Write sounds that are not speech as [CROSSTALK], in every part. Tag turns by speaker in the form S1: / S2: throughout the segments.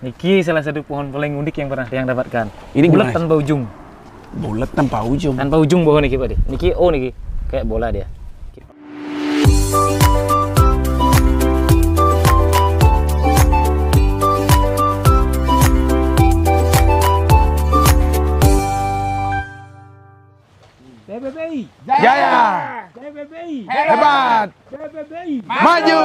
S1: Niki salah satu pohon paling unik yang pernah yang dapatkan. Ini bulat tanpa ujung. Bulat tanpa ujung. Tanpa ujung pohon niki Pak. Niki oh niki kayak bola dia.
S2: BBBI Jaya! BBBI Hebat! Maju! Maju.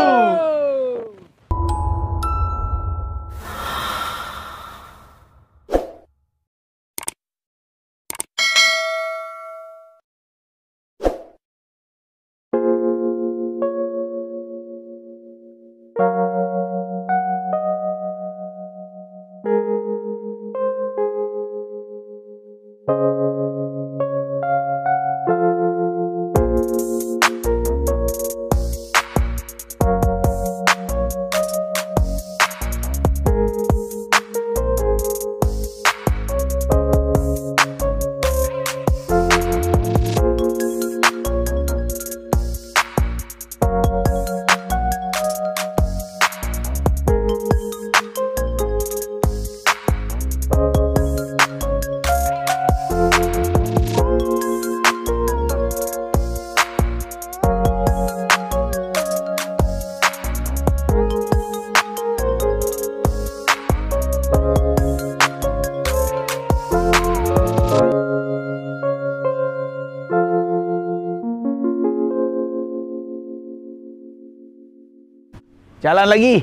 S2: Jalan lagi.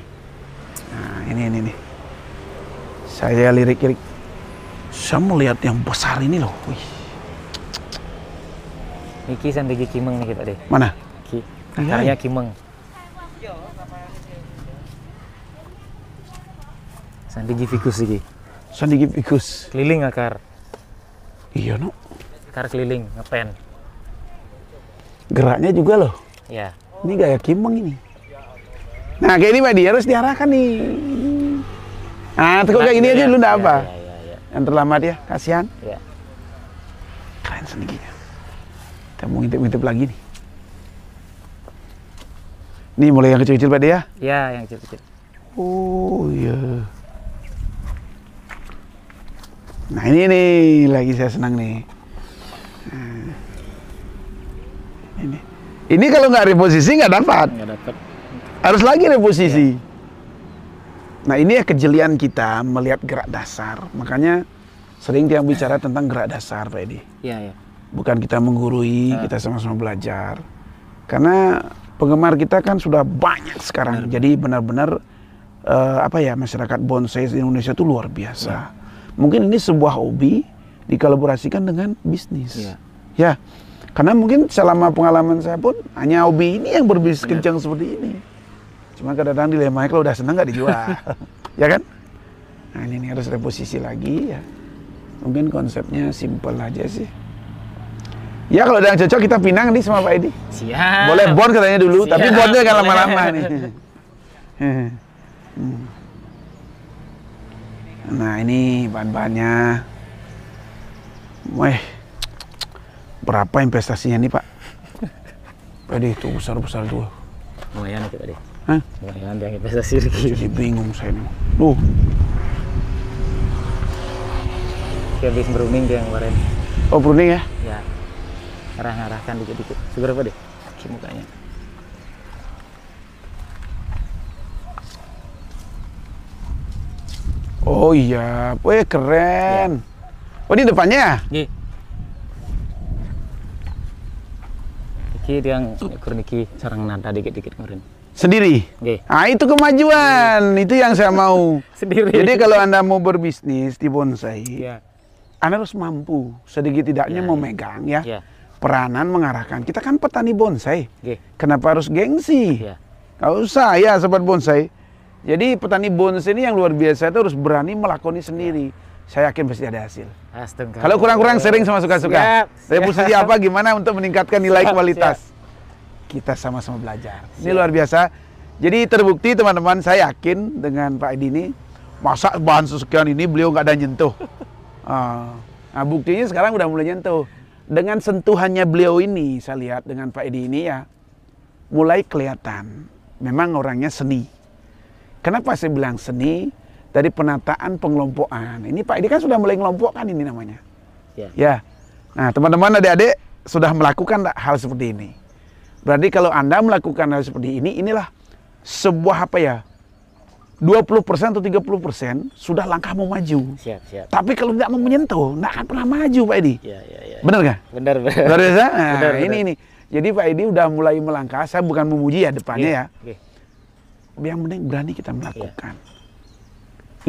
S1: Nah, ini ini nih.
S2: Saya lirik-lirik. Saya melihat yang besar ini loh. Wih.
S1: Iki sampai di Kimeng nih kita deh. Mana? Ki. Karya Kimeng. Sandigi fikus lagi. Sandigi fikus. Keliling akar. Iya, no. Akar keliling, ngepen. Geraknya juga loh. Iya. Ini
S2: gaya kimeng ini. Nah kayak ini Pak Di harus diarahkan nih. Nah, kok kayak gini ya, aja dulu iya, udah ya, apa? Ya, ya, ya. Yang terlambat ya, kasihan. Iya. Ya. Keren sendikinya. Kita mau ngintip-ngintip lagi nih. Ini mulai yang kecil-kecil Pak ya?
S1: Iya, yang kecil-kecil. Oh
S2: iya. Nah ini nih lagi saya senang nih. Nah, ini. Ini kalau nggak reposisi nggak dapat. Nggak dapat. Harus lagi reposisi. Ya. Nah ini ya kejelian kita melihat gerak dasar. Makanya sering dia bicara tentang gerak dasar Pak Edi. Iya, ya. Bukan kita menggurui, ya. kita sama-sama belajar. Karena penggemar kita kan sudah banyak sekarang. Benar. Jadi benar-benar uh, apa ya masyarakat bonsai di Indonesia itu luar biasa. Ya. Mungkin ini sebuah hobi dikolaborasikan dengan bisnis. Ya. ya. Karena mungkin selama pengalaman saya pun hanya hobi ini yang berbisnis kencang seperti ini. Cuma kadang-kadang dilemanya kalau udah seneng nggak dijual. [LAUGHS] ya kan? Nah ini, ini harus reposisi lagi ya. Mungkin konsepnya simple aja sih. Ya kalau udah yang cocok kita pinang nih sama Pak Edi.
S1: Siap. Boleh bon katanya dulu, Siap. tapi bonnya gak lama-lama nih.
S2: [LAUGHS] Hmm. nah ini bahan-bahannya. Weh, berapa investasinya nih Pak? [LAUGHS] Pak Edi itu besar-besar tuh.
S1: Lumayan itu tadi. Hah? Lumayan dia investasi Jadi bingung saya nih. Tuh. Dia habis berunding dia yang kemarin. Oh, berunding ya? Ya. Arah-arahkan dikit-dikit. Seberapa deh? Kaki mukanya.
S2: Oh iya, weh keren. Iya. Oh, ya. Oh di depannya?
S1: Iya. Iki yang ngukur sarang nada dikit-dikit kemarin sendiri. Okay.
S2: Nah, itu kemajuan. Okay. Iya. Itu yang saya mau. [LAUGHS] sendiri. Jadi kalau Anda mau berbisnis di bonsai, yeah. Anda harus mampu sedikit tidaknya yeah. memegang iya. ya. Yeah. Peranan mengarahkan. Kita kan petani bonsai. Okay. Kenapa harus gengsi? Yeah. usah ya sobat bonsai. Jadi petani bonsai ini yang luar biasa itu harus berani melakoni iya. sendiri. Yeah. Saya yakin pasti ada hasil.
S1: Kalau kurang-kurang sering sama suka-suka. Tapi posisi apa
S2: gimana untuk meningkatkan nilai siap, kualitas? Siap kita sama-sama belajar. Ini luar biasa. Jadi terbukti teman-teman saya yakin dengan Pak Edi ini masa bahan sesekian ini beliau nggak ada nyentuh. [LAUGHS] Ah. nah buktinya sekarang udah mulai nyentuh. Dengan sentuhannya beliau ini saya lihat dengan Pak Edi ini ya mulai kelihatan memang orangnya seni. Kenapa saya bilang seni? Dari penataan pengelompokan. Ini Pak Edi kan sudah mulai ngelompokkan ini namanya. ya. ya. Nah teman-teman adik-adik sudah melakukan hal seperti ini. Berarti kalau Anda melakukan hal seperti ini, inilah sebuah apa ya, 20% atau 30% sudah langkah mau maju. Siap, siap. Tapi kalau tidak mau menyentuh, tidak akan pernah maju Pak Edi. Iya, iya, iya. Benar nggak?
S1: Benar, benar. Luar biasa? [LAUGHS] Nah, benar, ini, benar. ini.
S2: Jadi Pak Edi udah mulai melangkah, saya bukan memuji ya depannya iya, ya. ya. Yang penting berani kita melakukan. Ya.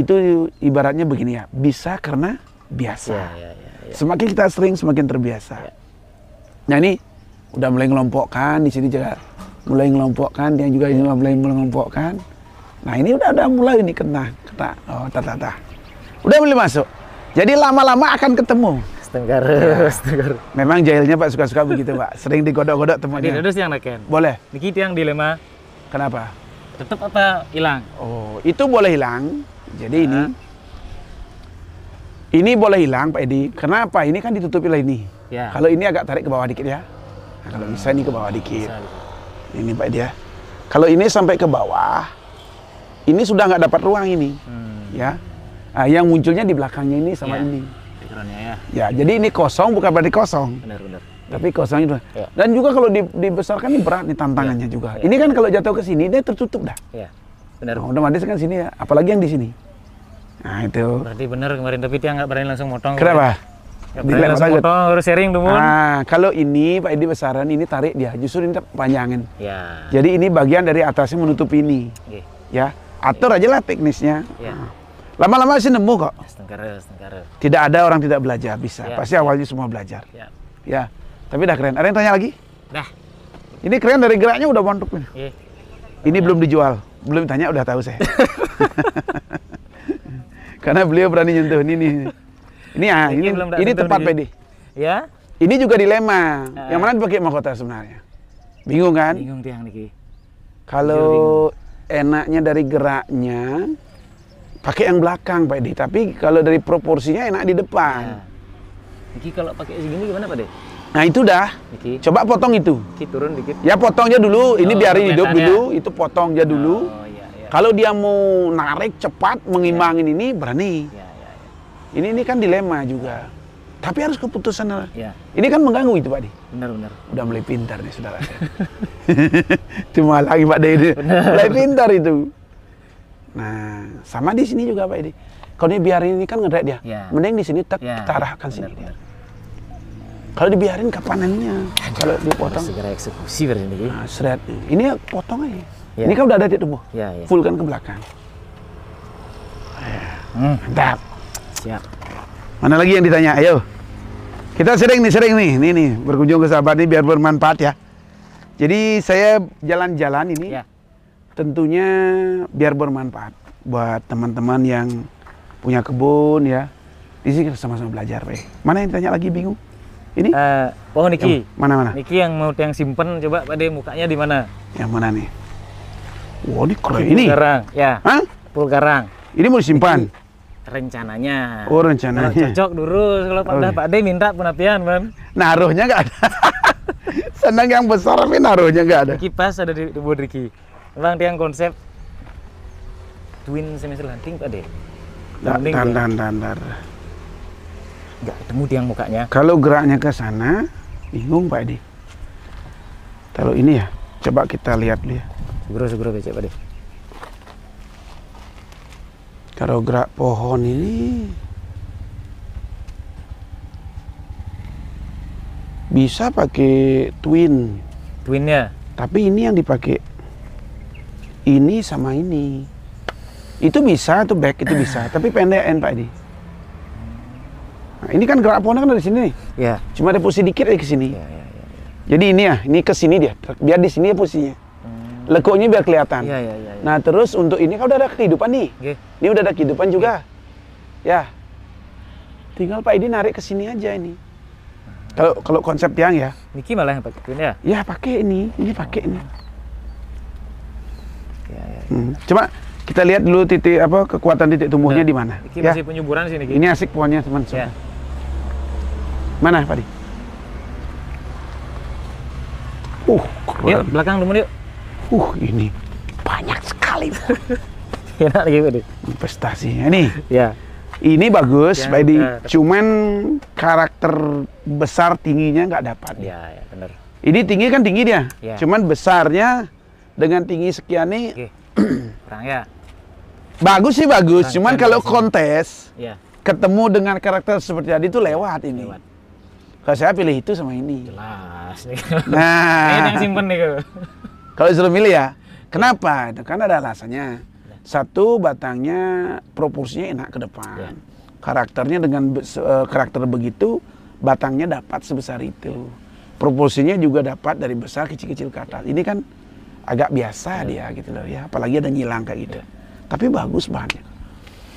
S2: Itu ibaratnya begini ya, bisa karena biasa. Ya, ya, ya, ya. Semakin kita sering, semakin terbiasa. Ya. Nah ini udah mulai ngelompokkan di sini juga mulai ngelompokkan dia juga ini mulai ngelompokkan nah ini udah udah mulai ini kena kena oh tata tata udah mulai masuk jadi lama-lama akan ketemu setengah ya. [LAUGHS] Memang jahilnya Pak suka-suka begitu Pak. Sering digodok-godok temannya. terus yang neken. Boleh.
S1: Niki yang dilema. Kenapa? Tetap apa hilang? Oh, itu boleh hilang. Jadi
S2: nah. ini ini boleh hilang Pak Edi. Kenapa? Ini kan ditutupi lah ini. Ya. Kalau ini agak tarik ke bawah dikit ya. Nah, kalau bisa ini ke bawah dikit. Ini Pak dia. Kalau ini sampai ke bawah, ini sudah nggak dapat ruang ini, hmm. ya. Nah, yang munculnya di belakangnya ini sama ya. ini. Ya. ya, jadi ini kosong bukan berarti kosong. Benar, benar. Tapi kosongnya ya. Dan juga kalau dibesarkan ini berat nih tantangannya ya. juga. Ya. Ini kan kalau jatuh ke sini dia tertutup dah. Ya. Benar. Oh, udah otomatis kan sini ya, apalagi yang di sini.
S1: Nah, itu. Berarti benar kemarin tapi dia nggak berani langsung motong. Kenapa? Kemarin. Ya, aja. harus sharing tuh, Nah,
S2: kalau ini Pak Edi besaran ini tarik dia, justru ini panjangin. Ya. Jadi ini bagian dari atasnya menutup ini. Okay. Ya, atur okay. aja lah teknisnya.
S1: Ya. Lama-lama sih nemu kok. Ya, Stengkara,
S2: Tidak ada orang tidak belajar, bisa. Ya, Pasti awalnya semua belajar. Ya. ya. Tapi udah keren. Ada yang tanya lagi? Dah. Ini keren dari geraknya udah mantep ini. Ya. Ini belum dijual. Belum tanya udah tahu saya. [LAUGHS] [LAUGHS] Karena beliau berani nyentuh ini nih. Ini ah, ini, ini,
S1: ini tempat Pedi. Ya.
S2: Ini juga dilema. Uh, yang ya. mana dipakai mahkota sebenarnya? Bingung kan? Bingung tiang Niki. Kalau enaknya dari geraknya pakai yang belakang Pak Edi, tapi kalau dari proporsinya enak di depan.
S1: Ya. kalau pakai segini gimana Pak Edi? Nah itu dah. Iki.
S2: Coba potong itu.
S1: Iki turun dikit. Ya
S2: potongnya dulu, ini oh, biarin hidup dulu, itu potongnya dulu. Oh, iya, iya. Kalau dia mau narik cepat iya. mengimbangin ya. ini berani. Ya. Ini ini kan dilema juga. Ya. Tapi harus keputusan. Ya. Ini kan mengganggu itu Pak Di. Benar benar. Udah mulai pintar nih saudara.
S1: [LAUGHS]
S2: Cuma lagi Pak De ini. [LAUGHS] Mulai pintar itu. Nah, sama di sini juga Pak Edi. Kalau ini biarin ini kan ngedrek dia. Ya. Mending di sini tak ya. kita arahkan sini. Benar. Kalau dibiarin kapanannya? Kalau dipotong. Segera eksekusi berarti ini. Nah, seret. Ini potong aja. Ya. Ini kan udah ada di tubuh.
S1: Ya, ya. Full kan ke
S2: belakang. Ya. Hmm. Siap. Mana lagi yang ditanya? Ayo. Kita sering nih, sering nih, nih nih berkunjung ke sahabat nih biar bermanfaat ya. Jadi saya jalan-jalan ini ya. tentunya biar bermanfaat buat teman-teman yang punya kebun ya. Di sini kita sama-sama belajar, Pak.
S1: Mana yang ditanya lagi bingung? Ini? Uh, pohon Niki. mana mana? Niki yang mau yang simpen coba pak de mukanya di mana? Yang mana nih?
S2: Wah, wow, ini keren ini. Pulgarang, ya. Hah? Pulgarang. Ini mau disimpan.
S1: Niki rencananya. Oh rencananya. Kalau cocok dulu kalau Pak, oh. Iya. Pak D minta penapian kan. Naruhnya nggak ada. [LAUGHS] Senang yang besar tapi naruhnya nggak ada. Kipas ada di tubuh Riki. Bang tiang konsep twin semester hunting Pak D.
S2: dan, dan, dan, dan. Nggak ketemu tiang mukanya. Kalau geraknya ke sana, bingung Pak D. Kalau ini ya, coba kita lihat dia. Segera segera becek Pak D kalau gerak pohon ini bisa pakai twin twinnya tapi ini yang dipakai ini sama ini itu bisa tuh back itu bisa [CLEARS THROAT] tapi pendek end pak ini. nah, ini kan gerak pohonnya kan dari sini nih ya. cuma ada posisi dikit aja ke sini ya, ya, ya, ya. jadi ini ya ini ke sini dia biar di sini ya posisinya lekuknya biar kelihatan. Ya, ya, ya, ya. Nah terus untuk ini kau udah ada kehidupan nih, okay. ini udah ada kehidupan juga, iya. ya. Tinggal Pak Edi narik ke sini aja ini. Kalau kalau konsep tiang ya. Niki malah yang pakai ini ya? Ya pakai ini, ini pakai ini. Ya, Hmm. Cuma kita lihat dulu titik apa kekuatan titik tumbuhnya di mana. Ini ya. masih penyuburan sini. Niki. Ini asik pohonnya teman. Ya. Mana Pak Uh, Yuk, belakang dulu yuk uh ini
S1: banyak sekali
S2: [LAUGHS] enak lagi, gitu Pak. investasinya nih ya ini bagus ya, ya Pak cuman karakter besar tingginya nggak dapat ya ya benar ini tinggi kan tinggi dia ya. cuman besarnya dengan tinggi sekian nih [CLEARS THROAT] kurang ya bagus sih bagus Kurang cuman kalau kontes ya. ketemu dengan karakter seperti tadi itu lewat ini lewat. kalau saya pilih itu sama ini
S1: jelas nah [LAUGHS] ini yang simpen nih
S2: kalau disuruh milih ya. Kenapa? Karena ada alasannya. Satu, batangnya proporsinya enak ke depan. Ya. Karakternya dengan eh, karakter begitu, batangnya dapat sebesar itu. Ya. Proporsinya juga dapat dari besar kecil-kecil ke atas. Ini kan agak biasa ya. dia gitu loh ya. Apalagi ada nyilang kayak gitu. Ya. Tapi bagus banget.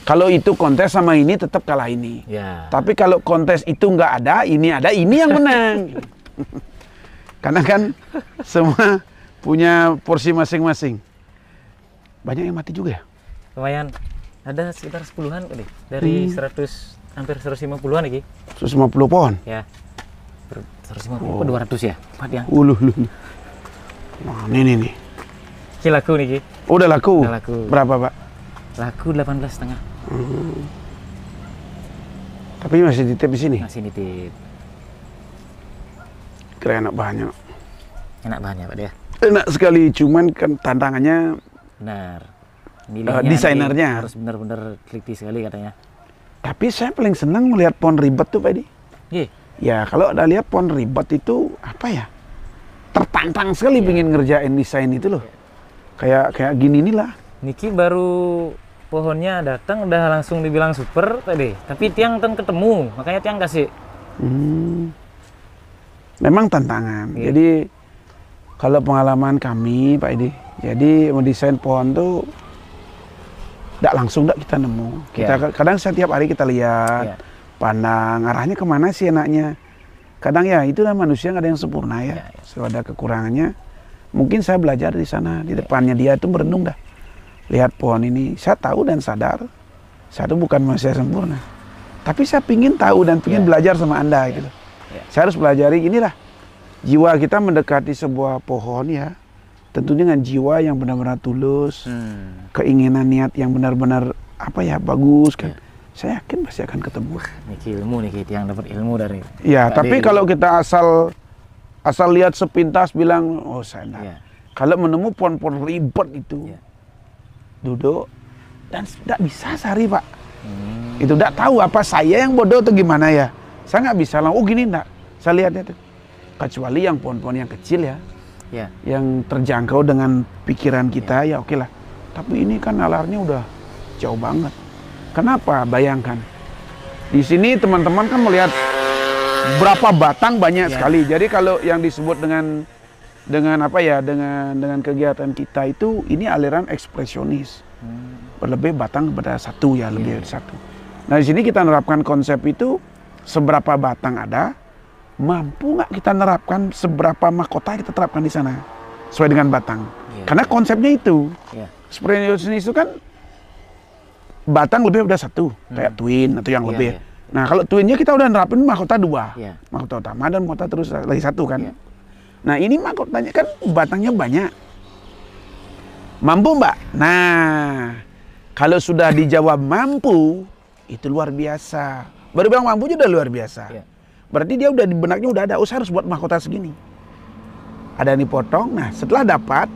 S2: Kalau itu kontes sama ini tetap kalah ini. Ya. Tapi kalau kontes itu nggak ada, ini ada, ini yang menang. [LAUGHS] Karena kan semua punya porsi masing-masing. Banyak yang mati juga ya?
S1: Lumayan. Ada sekitar 10-an kali. Dari hmm. 100 hampir 150-an lagi.
S2: 150 pohon?
S1: Ya. 150 oh. 200 ya? Empat yang.
S2: Uluh, uluh. Nah, ini nih. Ini
S1: ini laku nih, Ki. Oh, udah laku. Udah laku. Berapa, Pak? Laku 18 setengah. Hmm.
S2: Tapi masih ditip di sini? Masih ditip. Keren enak
S1: bahannya. Enak banyak, Pak, dia. Ya?
S2: enak sekali cuman
S1: kan tantangannya benar uh, desainernya harus
S2: benar-benar
S1: teliti sekali katanya
S2: tapi saya paling senang melihat pohon ribet tuh Pak Edi iya. ya kalau ada lihat pohon ribet itu apa ya tertantang sekali yeah. pengen ngerjain desain itu loh yeah. kayak kayak gini lah.
S1: Niki baru pohonnya datang udah langsung dibilang super tadi tapi tiang ten ketemu makanya tiang kasih
S2: hmm. memang tantangan yeah. jadi kalau pengalaman kami Pak Edi, jadi mendesain pohon tuh tidak langsung tidak kita nemu. Kita yeah. kadang setiap hari kita lihat, yeah. pandang arahnya kemana sih enaknya. Kadang ya itulah manusia nggak ada yang sempurna ya, yeah, yeah. Ya. ada kekurangannya. Mungkin saya belajar di sana di ya. depannya dia itu merenung dah. Lihat pohon ini, saya tahu dan sadar, saya itu bukan manusia sempurna. Tapi saya ingin tahu dan ingin yeah. belajar sama anda yeah. gitu. Yeah. Ya. Saya harus pelajari inilah jiwa kita mendekati sebuah pohon ya tentunya dengan jiwa yang benar-benar tulus
S1: hmm.
S2: keinginan niat yang benar-benar apa ya bagus
S1: kan yeah. saya yakin pasti akan ketemu niki ilmu kita yang dapat ilmu dari ya tapi kalau
S2: kita asal asal lihat sepintas bilang oh saya enggak. yeah. kalau menemu pohon-pohon ribet itu yeah. duduk dan tidak bisa sehari pak hmm. itu tidak tahu apa saya yang bodoh atau gimana ya saya nggak bisa lah oh gini enggak saya lihatnya tuh kecuali yang pohon-pohon yang kecil ya, ya, yang terjangkau dengan pikiran kita ya, ya oke okay lah. Tapi ini kan alarnya udah jauh banget. Kenapa? Bayangkan di sini teman-teman kan melihat berapa batang banyak ya. sekali. Jadi kalau yang disebut dengan dengan apa ya dengan dengan kegiatan kita itu ini aliran ekspresionis. Hmm. Berlebih batang kepada satu ya lebih ya. dari satu. Nah di sini kita menerapkan konsep itu seberapa batang ada, mampu nggak kita nerapkan seberapa mahkota kita terapkan di sana sesuai dengan batang. Yeah, Karena konsepnya itu. Yeah. Spreneosis itu kan batang lebih udah satu, hmm. kayak twin atau yang yeah, lebih. Yeah. Nah, kalau twinnya kita udah nerapin mahkota dua. Yeah. Mahkota utama dan mahkota terus lagi satu kan. Yeah. Nah, ini mahkotanya kan batangnya banyak. Mampu, Mbak? Nah, kalau sudah dijawab mampu, itu luar biasa. Baru bilang mampu juga luar biasa. Yeah. Berarti dia udah di benaknya udah ada, oh saya harus buat mahkota segini. Ada yang dipotong. Nah, setelah dapat,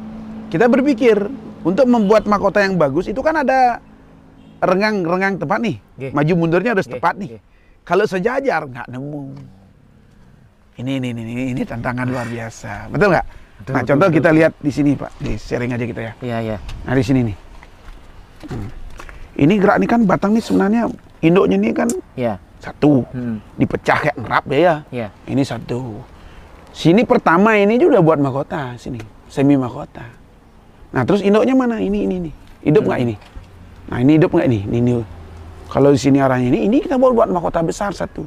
S2: kita berpikir untuk membuat mahkota yang bagus itu kan ada rengang-rengang tempat nih. Gih. Maju mundurnya harus Gih. tepat nih. Kalau sejajar nggak nemu. Ini ini ini ini tantangan luar biasa. Betul nggak? Nah, contoh betul. kita lihat di sini, Pak. Di sharing aja kita gitu ya. Iya, iya. Nah, di sini nih. Hmm. Ini gerak ini kan batang nih sebenarnya induknya ini kan. Iya satu hmm. dipecah kayak ngerap ya yeah. Iya. ini satu sini pertama ini juga buat mahkota sini semi mahkota nah terus induknya mana ini ini ini hidup nggak hmm. ini nah ini hidup nggak ini ini, ini. kalau di sini arahnya ini ini kita buat buat mahkota besar satu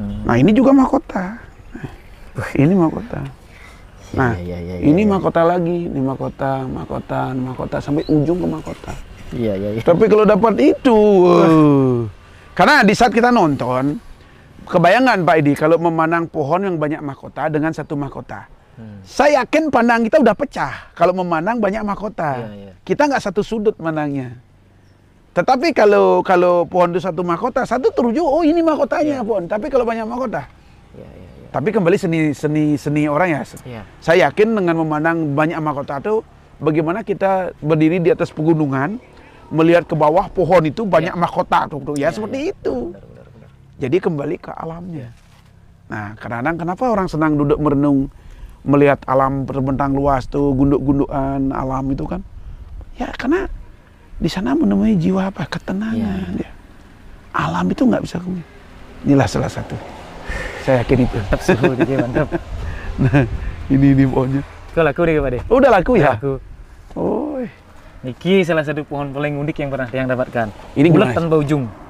S2: hmm. nah ini juga mahkota ini mahkota iya, nah yeah, yeah, yeah, ini yeah, yeah. mahkota lagi ini mahkota mahkota mahkota sampai ujung ke mahkota iya iya yeah. tapi kalau dapat itu uh, karena di saat kita nonton, kebayangan Pak Edi kalau memandang pohon yang banyak mahkota dengan satu mahkota. Hmm. Saya yakin pandang kita udah pecah kalau memandang banyak mahkota. Yeah, yeah. Kita nggak satu sudut menangnya. Tetapi kalau kalau pohon itu satu mahkota, satu teruju, oh ini mahkotanya yeah. pohon. Tapi kalau banyak mahkota, yeah, yeah, yeah. tapi kembali seni seni seni orang ya. Yeah. Saya yakin dengan memandang banyak mahkota itu, bagaimana kita berdiri di atas pegunungan, melihat ke bawah pohon itu banyak ya. mahkota tuh, ya, ya seperti ya. itu. Benar, benar, benar. Jadi kembali ke alamnya. Ya. Nah, kadang-kadang kenapa orang senang duduk merenung melihat alam berbentang luas tuh gunduk-gundukan alam itu kan? Ya karena di sana menemui jiwa apa ketenangan. Ya. Ya. Alam itu nggak bisa kumi. Inilah salah satu. Saya yakin itu. Mantap, mantap. [LAUGHS] nah, ini ini pohonnya.
S1: udah laku nih Pak
S2: Udah laku ya.
S1: Laku. Niki salah satu pohon paling unik yang pernah yang dapatkan. Ini bulat tanpa ujung.